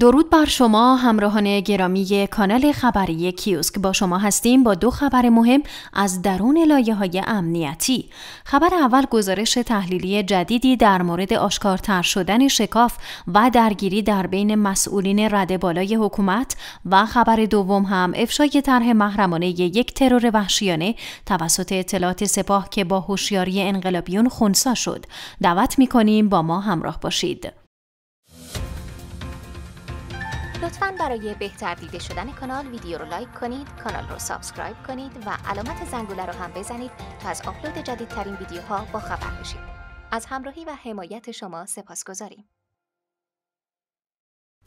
درود بر شما همراهان گرامی کانال خبری کیوسک با شما هستیم با دو خبر مهم از درون لایه های امنیتی خبر اول گزارش تحلیلی جدیدی در مورد آشکارتر شدن شکاف و درگیری در بین مسئولین رده بالای حکومت و خبر دوم هم افشای طرح محرمانه یک ترور وحشیانه توسط اطلاعات سپاه که با هوشیاری انقلابیون خونسا شد دعوت میکنیم با ما همراه باشید لطفا برای بهتر دیده شدن کانال ویدیو رو لایک کنید کانال رو سابسکرایب کنید و علامت زنگوله رو هم بزنید تا از آپلود جدیدترین ویدیوها با خبر بشید از همراهی و حمایت شما سپاسگزاریم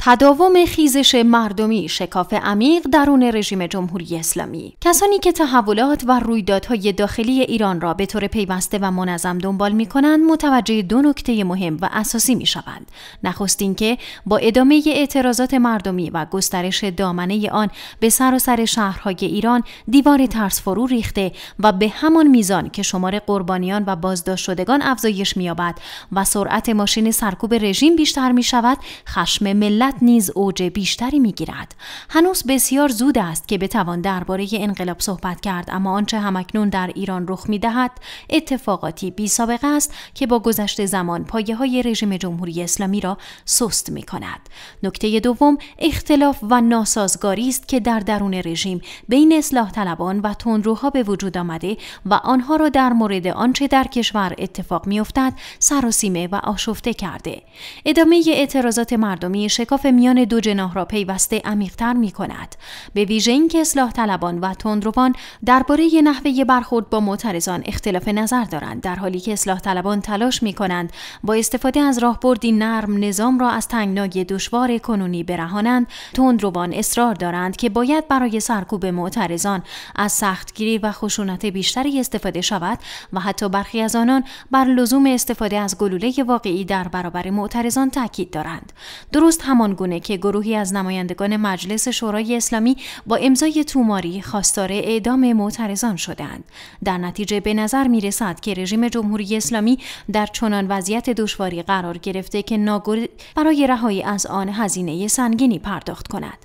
تداوم خیزش مردمی شکاف عمیق درون رژیم جمهوری اسلامی کسانی که تحولات و رویدادهای داخلی ایران را به طور پیوسته و منظم دنبال می کنند متوجه دو نکته مهم و اساسی می شوند نخست اینکه با ادامه اعتراضات مردمی و گسترش دامنه آن به سراسر سر شهرهای ایران دیوار ترس فرو ریخته و به همان میزان که شمار قربانیان و بازداشت شدگان افزایش می‌یابد و سرعت ماشین سرکوب رژیم بیشتر می شود خشم ملت نیز اوج بیشتری می گیرد. هنوز بسیار زود است که بتوان درباره انقلاب صحبت کرد اما آنچه همکنون در ایران رخ می دهد اتفاقاتی بی سابقه است که با گذشت زمان پایه های رژیم جمهوری اسلامی را سست می کند. نکته دوم اختلاف و ناسازگاری است که در درون رژیم بین اصلاح طلبان و تندروها به وجود آمده و آنها را در مورد آنچه در کشور اتفاق میافتد سراسیمه و آشفته کرده ادامه اعتراضات مردمی شکاف اختلاف میان دو جناح را پیوسته عمیقتر می کند. به ویژه اینکه اصلاح طلبان و تندروان درباره نحوه برخورد با معترضان اختلاف نظر دارند در حالی که اصلاح طلبان تلاش می کنند با استفاده از راهبردی نرم نظام را از تنگنای دشوار کنونی برهانند تندروان اصرار دارند که باید برای سرکوب معترضان از سختگیری و خشونت بیشتری استفاده شود و حتی برخی از آنان بر لزوم استفاده از گلوله واقعی در برابر معترضان تاکید دارند درست همان گونه که گروهی از نمایندگان مجلس شورای اسلامی با امضای توماری خواستار اعدام معترضان شدند در نتیجه به نظر می رسد که رژیم جمهوری اسلامی در چنان وضعیت دشواری قرار گرفته که ناگل برای رهایی از آن هزینه سنگینی پرداخت کند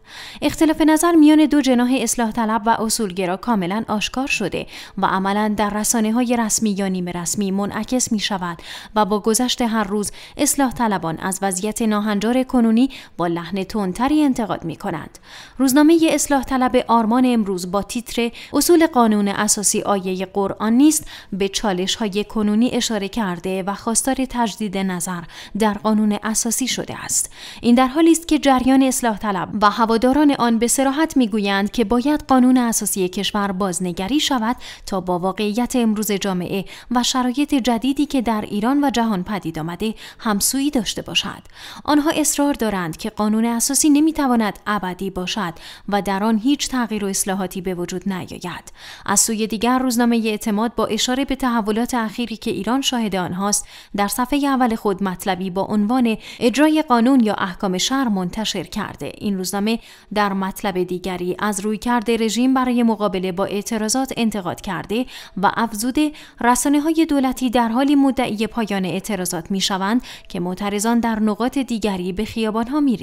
اختلاف نظر میان دو جناح اصلاح طلب و اصولگرا کاملا آشکار شده و عملا در رسانه های رسمی یا نیمه رسمی منعکس می شود و با گذشت هر روز اصلاح طلبان از وضعیت ناهنجار کنونی با لحن تندتری انتقاد می کنند. روزنامه اصلاح طلب آرمان امروز با تیتر اصول قانون اساسی آیه قرآن نیست به چالش های کنونی اشاره کرده و خواستار تجدید نظر در قانون اساسی شده است. این در حالی است که جریان اصلاح طلب و هواداران آن به سراحت گویند که باید قانون اساسی کشور بازنگری شود تا با واقعیت امروز جامعه و شرایط جدیدی که در ایران و جهان پدید آمده همسویی داشته باشد. آنها اصرار دارند که قانون اساسی نمیتواند ابدی باشد و در آن هیچ تغییر و اصلاحاتی به وجود نیاید از سوی دیگر روزنامه اعتماد با اشاره به تحولات اخیری که ایران شاهد آنهاست در صفحه اول خود مطلبی با عنوان اجرای قانون یا احکام شهر منتشر کرده این روزنامه در مطلب دیگری از روی کرده رژیم برای مقابله با اعتراضات انتقاد کرده و افزوده رسانه های دولتی در حالی مدعی پایان اعتراضات می شوند که معترضان در نقاط دیگری به خیابان ها می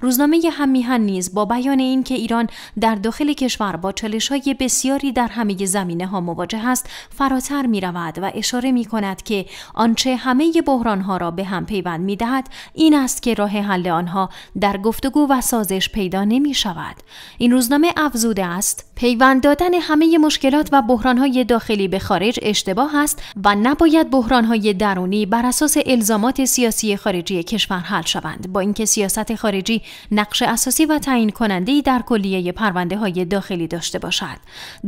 روزنامه همیهن نیز با بیان اینکه ایران در داخل کشور با های بسیاری در همه زمینه ها مواجه است فراتر می رود و اشاره می کند که آنچه همه بحران ها را به هم پیوند می دهد این است که راه حل آنها در گفتگو و سازش پیدا نمی شود این روزنامه افزوده است پیوند دادن همه مشکلات و بحران های داخلی به خارج اشتباه است و نباید بحران های درونی بر اساس الزامات سیاسی خارجی کشور حل شوند با اینکه سیاست خارجی نقش اساسی و تعیین کننده در کلیه پرونده های داخلی داشته باشد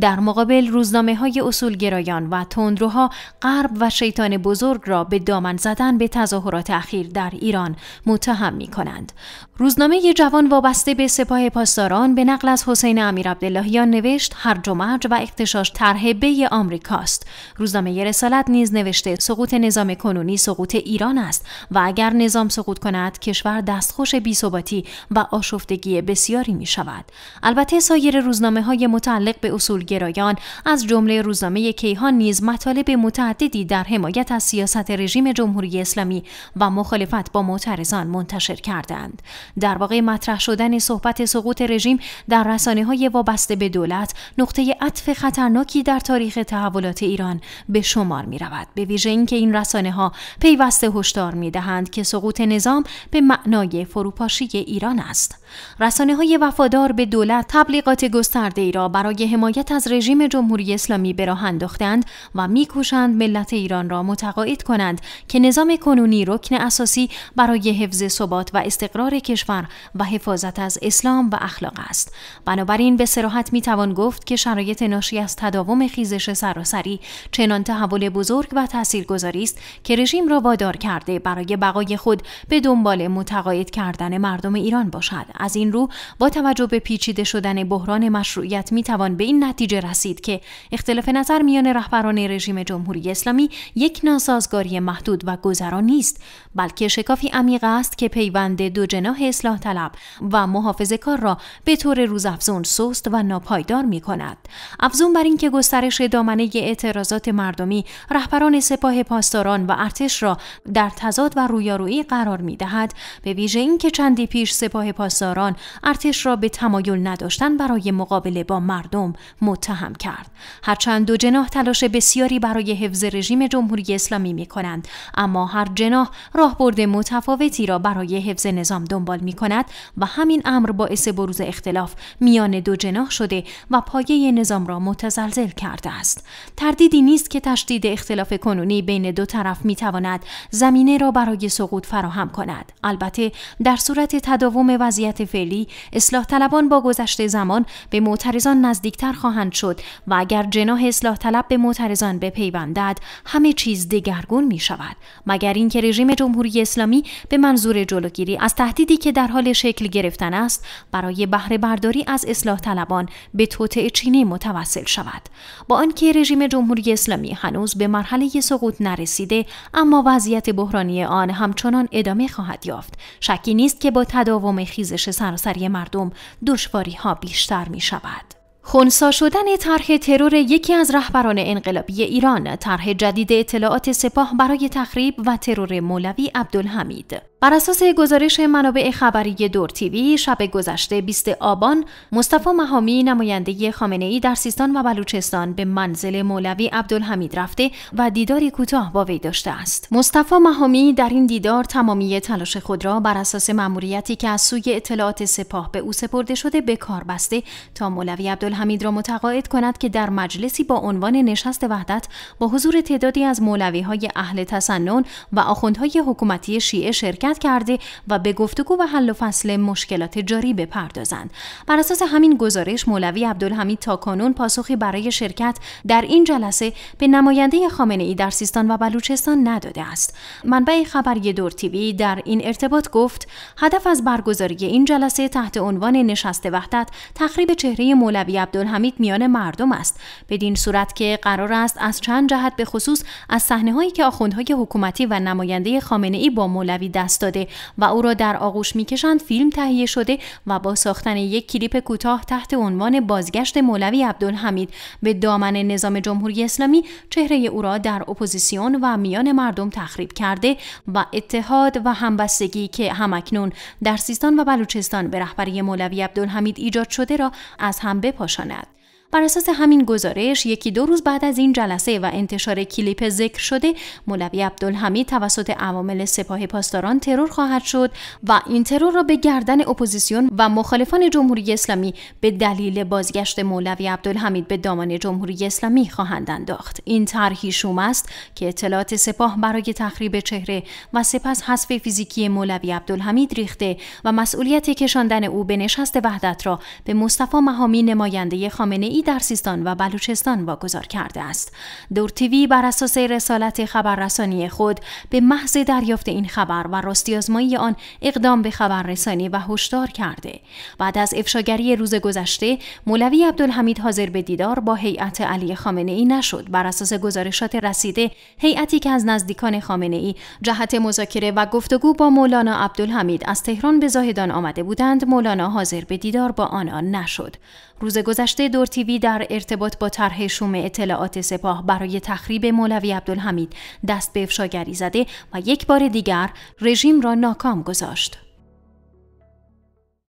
در مقابل روزنامه های اصولگرایان و تندروها غرب و شیطان بزرگ را به دامن زدن به تظاهرات اخیر در ایران متهم می کنند روزنامه جوان وابسته به سپاه پاسداران به نقل از حسین امیرعبداللهیان نوشت هر و و اختشاش طرح به آمریکاست روزنامه رسالت نیز نوشته سقوط نظام کنونی سقوط ایران است و اگر نظام سقوط کند کشور دستخوش تلاش بیثباتی و آشفتگی بسیاری می شود. البته سایر روزنامه های متعلق به اصولگرایان از جمله روزنامه کیهان نیز مطالب متعددی در حمایت از سیاست رژیم جمهوری اسلامی و مخالفت با معترضان منتشر کردند. در واقع مطرح شدن صحبت سقوط رژیم در رسانه های وابسته به دولت نقطه عطف خطرناکی در تاریخ تحولات ایران به شمار می رود. به ویژه اینکه این رسانه ها پیوسته هشدار می که سقوط نظام به معنای فروپاشی ایران است. رسانه های وفادار به دولت تبلیغات گسترده ای را برای حمایت از رژیم جمهوری اسلامی به راه انداختند و میکوشند ملت ایران را متقاعد کنند که نظام کنونی رکن اساسی برای حفظ ثبات و استقرار کشور و حفاظت از اسلام و اخلاق است. بنابراین به سراحت می توان گفت که شرایط ناشی از تداوم خیزش سراسری چنان تحول بزرگ و تاثیرگذاری است که رژیم را وادار کرده برای بقای خود به دنبال متقاعد کرد. کردن مردم ایران باشد از این رو با توجه به پیچیده شدن بحران مشروعیت می توان به این نتیجه رسید که اختلاف نظر میان رهبران رژیم جمهوری اسلامی یک ناسازگاری محدود و گذرا نیست بلکه شکافی عمیق است که پیوند دو جناح اصلاح طلب و محافظه کار را به طور روزافزون سست و ناپایدار می کند افزون بر اینکه گسترش دامنه اعتراضات مردمی رهبران سپاه پاسداران و ارتش را در تضاد و رویارویی قرار می دهد به ویژه اینکه چندی پیش سپاه پاسداران ارتش را به تمایل نداشتن برای مقابله با مردم متهم کرد هرچند دو جناح تلاش بسیاری برای حفظ رژیم جمهوری اسلامی می کنند اما هر جناح راهبرد متفاوتی را برای حفظ نظام دنبال می کند و همین امر باعث بروز اختلاف میان دو جناح شده و پایه نظام را متزلزل کرده است تردیدی نیست که تشدید اختلاف کنونی بین دو طرف می تواند زمینه را برای سقوط فراهم کند البته در صورت تداوم وضعیت فعلی اصلاح طلبان با گذشت زمان به معترضان نزدیکتر خواهند شد و اگر جناح اصلاح طلب به معترضان بپیوندد همه چیز دگرگون می شود مگر اینکه رژیم جمهوری اسلامی به منظور جلوگیری از تهدیدی که در حال شکل گرفتن است برای بهره برداری از اصلاح طلبان به توطئه چینی متوسل شود با آنکه رژیم جمهوری اسلامی هنوز به مرحله سقوط نرسیده اما وضعیت بحرانی آن همچنان ادامه خواهد یافت شکی نیست که با تداوم خیزش سراسری مردم دشواری ها بیشتر می شود. خونسا شدن طرح ترور یکی از رهبران انقلابی ایران، طرح جدید اطلاعات سپاه برای تخریب و ترور مولوی عبدالحمید. بر اساس گزارش منابع خبری دور تیوی شب گذشته 20 آبان مصطفی مهامی نماینده خامنه ای در سیستان و بلوچستان به منزل مولوی عبدالحمید رفته و دیداری کوتاه با وی داشته است مصطفی مهامی در این دیدار تمامی تلاش خود را بر اساس مأموریتی که از سوی اطلاعات سپاه به او سپرده شده به کار بسته تا مولوی عبدالحمید را متقاعد کند که در مجلسی با عنوان نشست وحدت با حضور تعدادی از مولوی های اهل تسنن و آخوندهای حکومتی شیعه شرکت کرده و به گفتگو و حل و فصل مشکلات جاری بپردازند بر اساس همین گزارش مولوی عبدالحمید تا کانون پاسخی برای شرکت در این جلسه به نماینده خامنه ای در سیستان و بلوچستان نداده است منبع خبری دور تیوی در این ارتباط گفت هدف از برگزاری این جلسه تحت عنوان نشست وحدت تخریب چهره مولوی عبدالحمید میان مردم است بدین صورت که قرار است از چند جهت به خصوص از صحنه هایی که آخوندهای حکومتی و نماینده خامنه ای با مولوی دست و او را در آغوش میکشند فیلم تهیه شده و با ساختن یک کلیپ کوتاه تحت عنوان بازگشت مولوی عبدالحمید به دامن نظام جمهوری اسلامی چهره او را در اپوزیسیون و میان مردم تخریب کرده و اتحاد و همبستگی که همکنون در سیستان و بلوچستان به رهبری مولوی عبدالحمید ایجاد شده را از هم بپاشاند بر اساس همین گزارش یکی دو روز بعد از این جلسه و انتشار کلیپ ذکر شده مولوی عبدالحمید توسط عوامل سپاه پاسداران ترور خواهد شد و این ترور را به گردن اپوزیسیون و مخالفان جمهوری اسلامی به دلیل بازگشت مولوی عبدالحمید به دامان جمهوری اسلامی خواهند انداخت این طرحی شوم است که اطلاعات سپاه برای تخریب چهره و سپس حذف فیزیکی مولوی عبدالحمید ریخته و مسئولیت کشاندن او به نشست وحدت را به مصطفی مهامی نماینده خامنه ای در سیستان و بلوچستان واگذار کرده است. دور تیوی بر اساس رسالت خبررسانی خود به محض دریافت این خبر و راستی آزمایی آن اقدام به خبررسانی و هشدار کرده. بعد از افشاگری روز گذشته، مولوی عبدالحمید حاضر به دیدار با هیئت علی خامنه ای نشد. بر اساس گزارشات رسیده، هیئتی که از نزدیکان خامنه ای جهت مذاکره و گفتگو با مولانا عبدالحمید از تهران به زاهدان آمده بودند، مولانا حاضر به دیدار با آنان نشد. روز گذشته دور تیوی در ارتباط با طرح شوم اطلاعات سپاه برای تخریب مولوی عبدالحمید دست به افشاگری زده و یک بار دیگر رژیم را ناکام گذاشت.